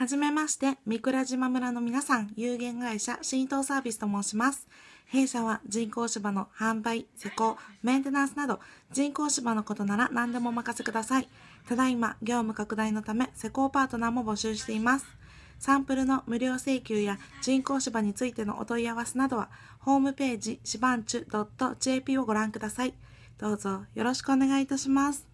はじめまして、三倉島村の皆さん、有限会社浸透サービスと申します。弊社は人工芝の販売、施工、メンテナンスなど人工芝のことなら何でもお任せください。ただいま業務拡大のため施工パートナーも募集しています。サンプルの無料請求や人工芝についてのお問い合わせなどはホームページ芝んちゅ .jp をご覧ください。どうぞよろしくお願いいたします。